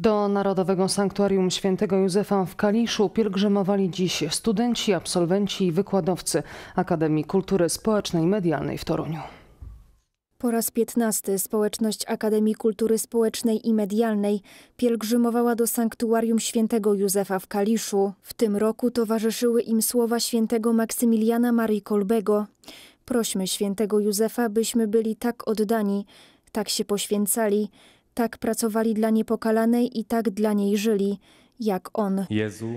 Do Narodowego Sanktuarium Świętego Józefa w Kaliszu pielgrzymowali dziś studenci, absolwenci i wykładowcy Akademii Kultury Społecznej i Medialnej w Toruniu. Po raz piętnasty społeczność Akademii Kultury Społecznej i Medialnej pielgrzymowała do sanktuarium świętego Józefa w Kaliszu. W tym roku towarzyszyły im słowa świętego Maksymiliana Marii Kolbego. Prośmy świętego Józefa, byśmy byli tak oddani, tak się poświęcali, tak pracowali dla niepokalanej i tak dla niej żyli, jak on. Jezu,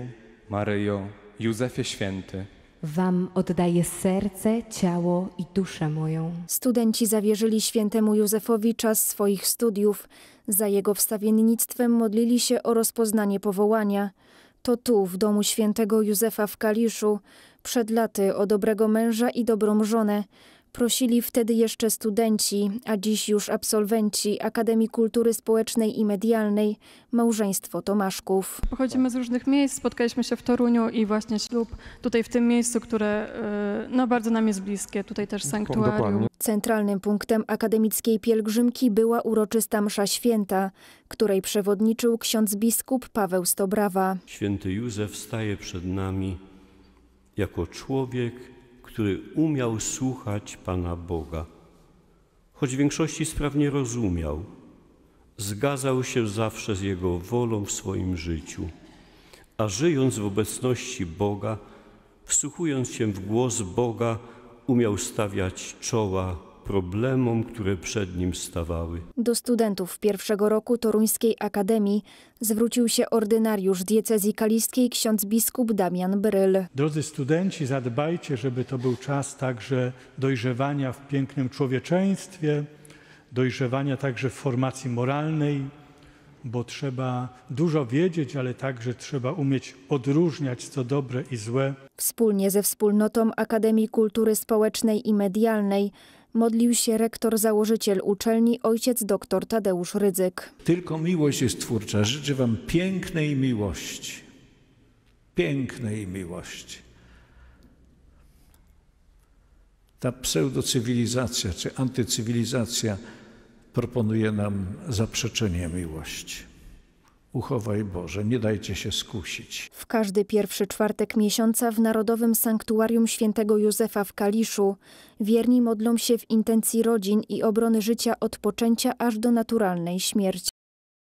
Maryjo, Józefie Święty. Wam oddaję serce, ciało i duszę moją. Studenci zawierzyli świętemu Józefowi czas swoich studiów. Za jego wstawiennictwem modlili się o rozpoznanie powołania. To tu, w domu świętego Józefa w Kaliszu, przed laty o dobrego męża i dobrą żonę, Prosili wtedy jeszcze studenci, a dziś już absolwenci Akademii Kultury Społecznej i Medialnej, małżeństwo Tomaszków. Pochodzimy z różnych miejsc, spotkaliśmy się w Toruniu i właśnie ślub tutaj w tym miejscu, które e, no, bardzo nam jest bliskie, tutaj też tak, sanktuarium. Dokładnie. Centralnym punktem akademickiej pielgrzymki była uroczysta msza święta, której przewodniczył ksiądz biskup Paweł Stobrawa. Święty Józef staje przed nami jako człowiek, który umiał słuchać Pana Boga. Choć w większości spraw nie rozumiał, zgadzał się zawsze z Jego wolą w swoim życiu, a żyjąc w obecności Boga, wsłuchując się w głos Boga, umiał stawiać czoła problemom, które przed nim stawały. Do studentów pierwszego roku Toruńskiej Akademii zwrócił się ordynariusz diecezji kaliskiej ksiądz biskup Damian Bryl. Drodzy studenci, zadbajcie, żeby to był czas także dojrzewania w pięknym człowieczeństwie, dojrzewania także w formacji moralnej, bo trzeba dużo wiedzieć, ale także trzeba umieć odróżniać co dobre i złe. Wspólnie ze wspólnotą Akademii Kultury Społecznej i Medialnej modlił się rektor założyciel uczelni ojciec dr Tadeusz Rydzyk. Tylko miłość jest twórcza. Życzę wam pięknej miłości. Pięknej miłości. Ta pseudocywilizacja czy antycywilizacja proponuje nam zaprzeczenie miłości. Uchowaj Boże, nie dajcie się skusić. W każdy pierwszy czwartek miesiąca w Narodowym Sanktuarium Świętego Józefa w Kaliszu wierni modlą się w intencji rodzin i obrony życia od poczęcia aż do naturalnej śmierci.